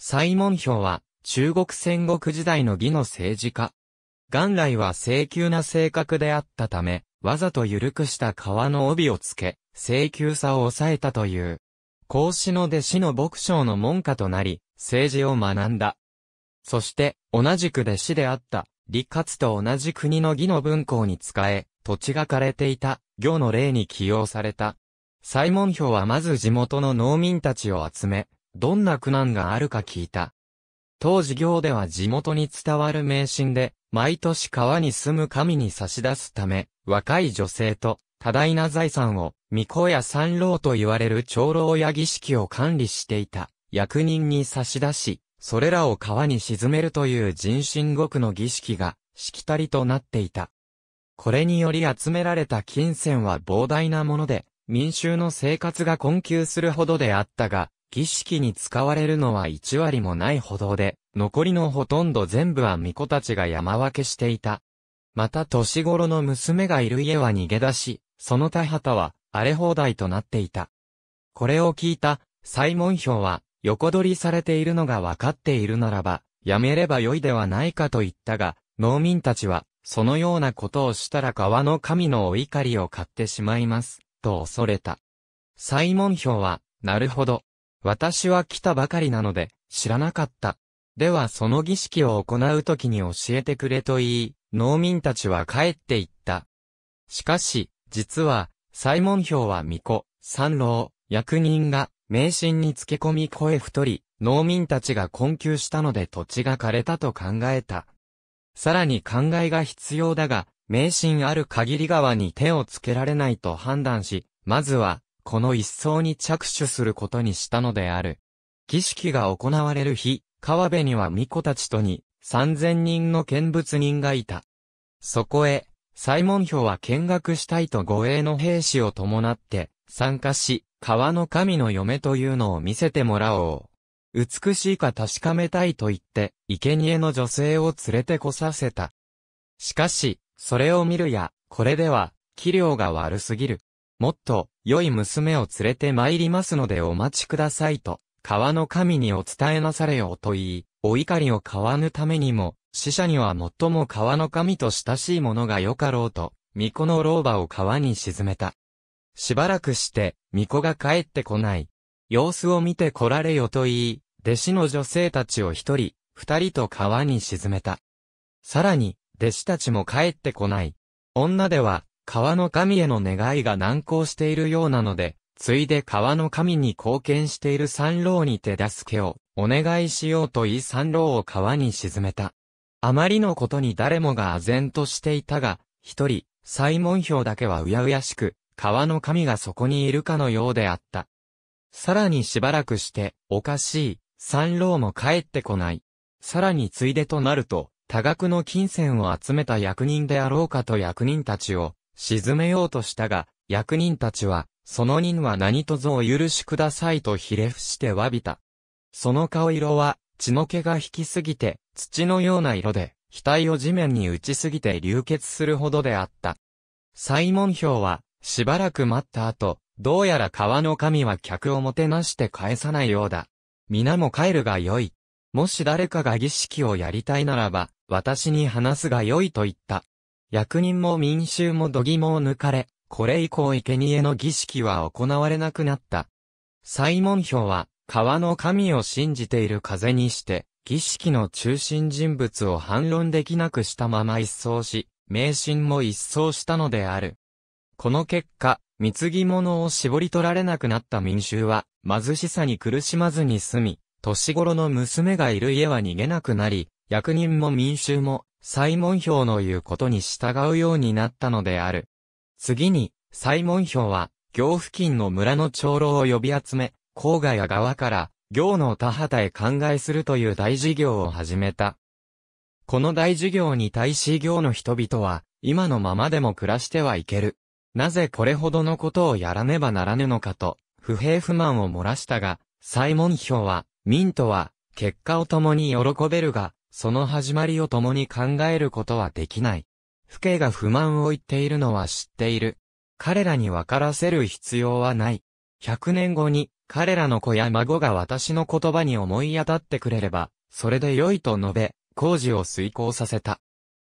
蔡門ウは、中国戦国時代の義の政治家。元来は清急な性格であったため、わざと緩くした川の帯をつけ、清急さを抑えたという。孔子の弟子の牧将の門下となり、政治を学んだ。そして、同じく弟子であった、李克と同じ国の義の文庫に仕え、土地が枯れていた、行の霊に起用された。蔡門ウはまず地元の農民たちを集め、どんな苦難があるか聞いた。当事業では地元に伝わる迷信で、毎年川に住む神に差し出すため、若い女性と多大な財産を、巫女や三郎と言われる長老や儀式を管理していた役人に差し出し、それらを川に沈めるという人心獄の儀式が、しきたりとなっていた。これにより集められた金銭は膨大なもので、民衆の生活が困窮するほどであったが、儀式に使われるのは1割もないほどで、残りのほとんど全部は巫女たちが山分けしていた。また年頃の娘がいる家は逃げ出し、その田畑は荒れ放題となっていた。これを聞いた、サイモンヒョウは、横取りされているのが分かっているならば、やめればよいではないかと言ったが、農民たちは、そのようなことをしたら川の神のお怒りを買ってしまいます、と恐れた。サイモンヒョウは、なるほど、私は来たばかりなので、知らなかった。ではその儀式を行うときに教えてくれと言い、農民たちは帰っていった。しかし、実は、サイモン表は巫女、三郎、役人が、迷信につけ込み声太り、農民たちが困窮したので土地が枯れたと考えた。さらに考えが必要だが、迷信ある限り側に手をつけられないと判断し、まずは、この一層に着手することにしたのである。儀式が行われる日、川辺には巫女たちとに、三千人の見物人がいた。そこへ、サイモン表は見学したいと護衛の兵士を伴って参加し、川の神の嫁というのを見せてもらおう。美しいか確かめたいと言って、生贄の女性を連れてこさせた。しかし、それを見るや、これでは、器量が悪すぎる。もっと、良い娘を連れて参りますのでお待ちくださいと、川の神にお伝えなされよと言い、お怒りを買わぬためにも、死者には最も川の神と親しいものがよかろうと、巫女の老婆を川に沈めた。しばらくして、巫女が帰ってこない。様子を見て来られよと言い、弟子の女性たちを一人、二人と川に沈めた。さらに、弟子たちも帰ってこない。女では、川の神への願いが難航しているようなので、ついで川の神に貢献している三郎に手助けをお願いしようと言い三郎を川に沈めた。あまりのことに誰もが唖然としていたが、一人、モ門表だけはうやうやしく、川の神がそこにいるかのようであった。さらにしばらくして、おかしい、三郎も帰ってこない。さらについでとなると、多額の金銭を集めた役人であろうかと役人たちを、沈めようとしたが、役人たちは、その人は何とぞお許しくださいとひれ伏して詫びた。その顔色は、血の毛が引きすぎて、土のような色で、額を地面に打ちすぎて流血するほどであった。サイモン表は、しばらく待った後、どうやら川の神は客をもてなして返さないようだ。皆も帰るがよい。もし誰かが儀式をやりたいならば、私に話すがよいと言った。役人も民衆も度肝を抜かれ、これ以降生贄の儀式は行われなくなった。モ門表は、川の神を信じている風にして、儀式の中心人物を反論できなくしたまま一掃し、迷信も一掃したのである。この結果、貢ぎ物を絞り取られなくなった民衆は、貧しさに苦しまずに済み、年頃の娘がいる家は逃げなくなり、役人も民衆もサイモン表の言うことに従うようになったのである。次に、サイモン表は、行付近の村の長老を呼び集め、郊外や側から、行の田畑へ灌漑するという大事業を始めた。この大事業に対し行の人々は、今のままでも暮らしてはいける。なぜこれほどのことをやらねばならぬのかと、不平不満を漏らしたが、サイモン表は、民とは、結果を共に喜べるが、その始まりを共に考えることはできない。父兄が不満を言っているのは知っている。彼らに分からせる必要はない。100年後に、彼らの子や孫が私の言葉に思い当たってくれれば、それで良いと述べ、工事を遂行させた。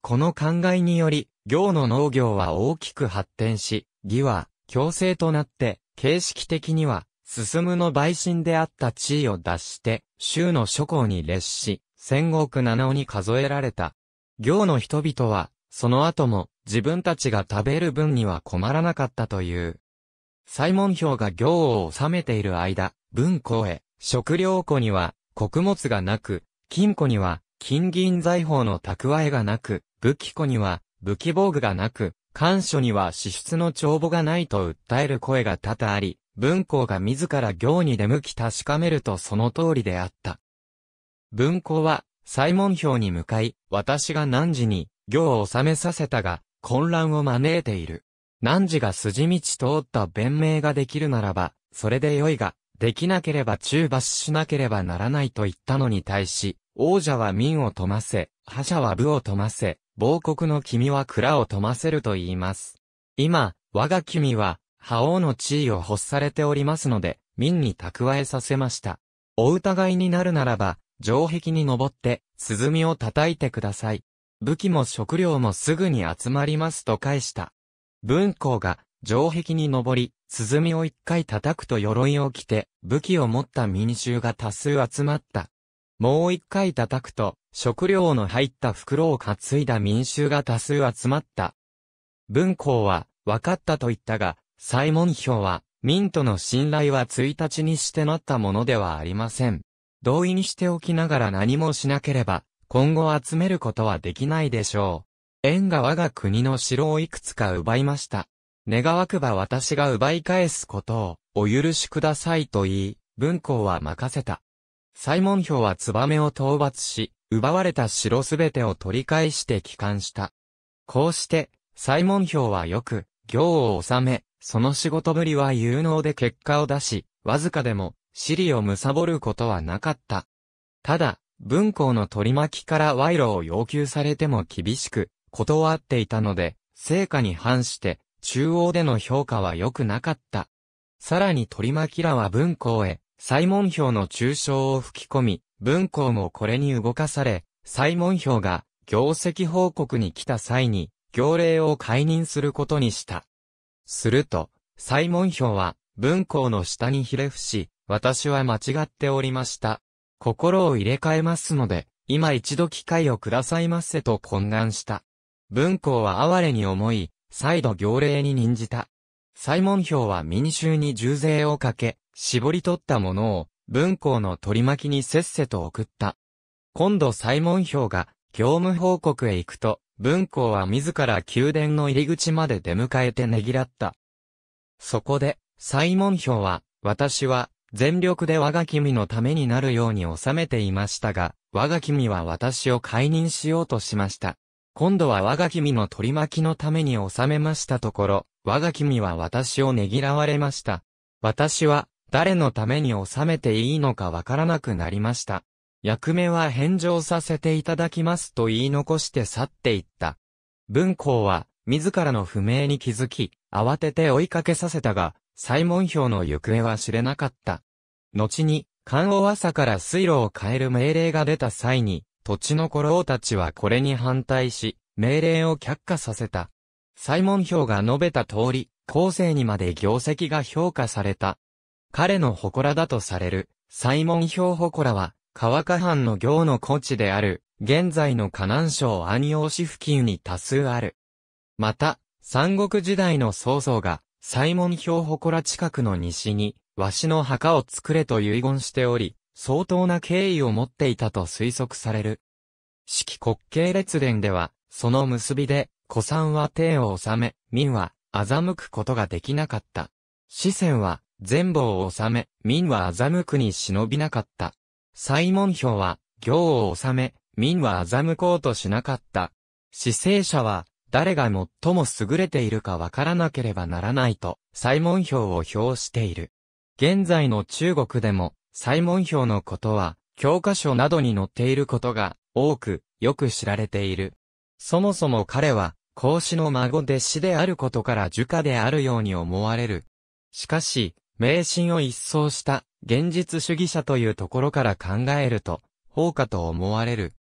この考えにより、行の農業は大きく発展し、義は、強制となって、形式的には、進むの陪審であった地位を脱して、州の諸侯に列し、千国七尾に数えられた。行の人々は、その後も、自分たちが食べる分には困らなかったという。サイモン票が行を治めている間、文庫へ、食料庫には、穀物がなく、金庫には、金銀財宝の蓄えがなく、武器庫には、武器防具がなく、官所には支出の帳簿がないと訴える声が多々あり、文庫が自ら行に出向き確かめるとその通りであった。文庫は、西門表に向かい、私が何時に、行を収めさせたが、混乱を招いている。何時が筋道通った弁明ができるならば、それでよいが、できなければ中罰しなければならないと言ったのに対し、王者は民を富ませ、覇者は武を富ませ、亡国の君は蔵を富ませると言います。今、我が君は、覇王の地位を欲されておりますので、民に蓄えさせました。お疑いになるならば、城壁に登って、鼓を叩いてください。武器も食料もすぐに集まりますと返した。文皇が、城壁に登り、鼓を一回叩くと鎧を着て、武器を持った民衆が多数集まった。もう一回叩くと、食料の入った袋を担いだ民衆が多数集まった。文皇は、分かったと言ったが、サイモン表は、民との信頼は1日にしてなったものではありません。同意にしておきながら何もしなければ、今後集めることはできないでしょう。縁が我が国の城をいくつか奪いました。願わくば私が奪い返すことをお許しくださいと言い、文庫は任せた。西門豹はツバメを討伐し、奪われた城すべてを取り返して帰還した。こうして、西門豹はよく、行を収め、その仕事ぶりは有能で結果を出し、わずかでも、尻を貪ることはなかった。ただ、文校の取り巻きから賄賂を要求されても厳しく、断っていたので、成果に反して、中央での評価は良くなかった。さらに取り巻きらは文校へ、西門票の中傷を吹き込み、文校もこれに動かされ、西門票が、業績報告に来た際に、行令を解任することにした。すると、西門票は、文項の下にひれ伏し、私は間違っておりました。心を入れ替えますので、今一度機会をくださいませと懇願した。文項は哀れに思い、再度行礼に任じた。西門表は民衆に重税をかけ、絞り取ったものを、文項の取り巻きにせっせと送った。今度西門表が、業務報告へ行くと、文項は自ら宮殿の入り口まで出迎えてねぎらった。そこで、サイモン表は、私は、全力で我が君のためになるように収めていましたが、我が君は私を解任しようとしました。今度は我が君の取り巻きのために収めましたところ、我が君は私をねぎらわれました。私は、誰のために収めていいのかわからなくなりました。役目は返上させていただきますと言い残して去っていった。文公は、自らの不明に気づき、慌てて追いかけさせたが、サイモン表の行方は知れなかった。後に、関王朝から水路を変える命令が出た際に、土地の古老たちはこれに反対し、命令を却下させた。サイモン表が述べた通り、後世にまで業績が評価された。彼の祠だとされる、サイモン表祠は、川下藩の行の古地である、現在の河南省安陽市付近に多数ある。また、三国時代の曹操が、西門標祠近くの西に、わしの墓を作れと遺言しており、相当な敬意を持っていたと推測される。式国慶列伝では、その結びで、古参は帝を治め、民は欺くことができなかった。四川は全貌を治め、民は欺くに忍びなかった。西門表は行を治め、民は欺こうとしなかった。死生者は誰が最も優れているかわからなければならないと、サイモン票を表している。現在の中国でも、サイモン票のことは、教科書などに載っていることが、多く、よく知られている。そもそも彼は、孔子の孫弟子であることから儒家であるように思われる。しかし、迷信を一掃した現実主義者というところから考えると、放火と思われる。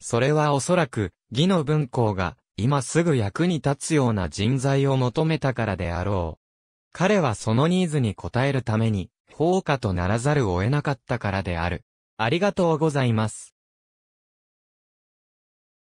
それはおそらく、義の文法が今すぐ役に立つような人材を求めたからであろう。彼はそのニーズに応えるために、放火とならざるを得なかったからである。ありがとうございます。